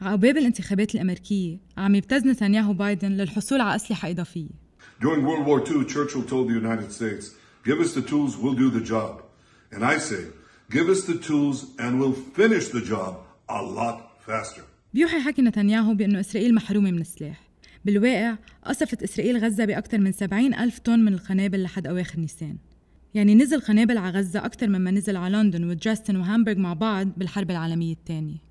عقباب الانتخابات الأمريكية عم يبتز نتنياهو بايدن للحصول على أسلحة إضافية. During World War II, Churchill told the United States, give us the tools, we'll do the job. And I say, give us the tools and we'll finish the job a lot faster. بيوحي حكي نتنياهو بأنه إسرائيل محرومة من السلاح بالواقع قصفت إسرائيل غزة بأكثر من 70 ألف طن من القنابل لحد أواخر نيسان يعني نزل قنابل على غزة أكثر مما نزل على لندن ودراستن وهامبرغ مع بعض بالحرب العالمية الثانية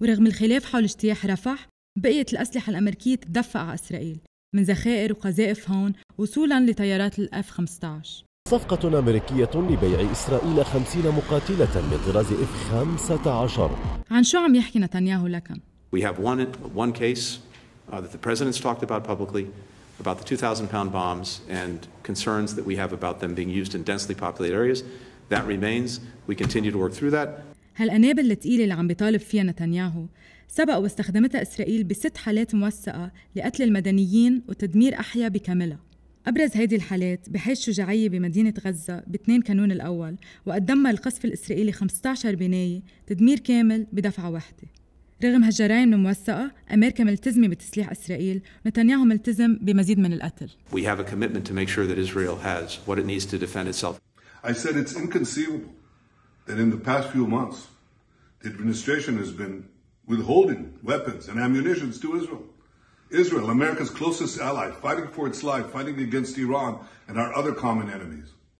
ورغم الخلاف حول اجتياح رفح بقيت الأسلحة الأمريكية تدفق على إسرائيل من ذخائر وقذائف هون وصولا لطيارات الاف 15 صفقة أمريكية لبيع إسرائيل 50 مقاتلة من طراز اف 15 عن شو عم يحكي نتنياهو لكم؟ We have one, one case uh, that the president's talked about publicly about the 2,000 pound bombs and concerns that we have about them being used in densely populated areas. That remains. We continue to work through that. هالقنابل التقيلة اللي عم بيطالب فيها نتنياهو سبق واستخدمتها إسرائيل بست حالات موثقة لقتل المدنيين وتدمير أحياء بكاملها أبرز هذه الحالات بحي الشجاعية بمدينة غزة ب 2 كانون الأول وقد دمر القصف الإسرائيلي 15 بناية تدمير كامل بدفعة واحدة رغم هالجرائم الموثقة أمريكا ملتزمة بتسليح إسرائيل نتنياهو ملتزم بمزيد من القتل We have a commitment to make sure that Israel has what it needs to defend itself. I said it's inconceivable that in the past few months, the administration has been withholding weapons and ammunition to Israel. Israel, America's closest ally, fighting for its life, fighting against Iran and our other common enemies.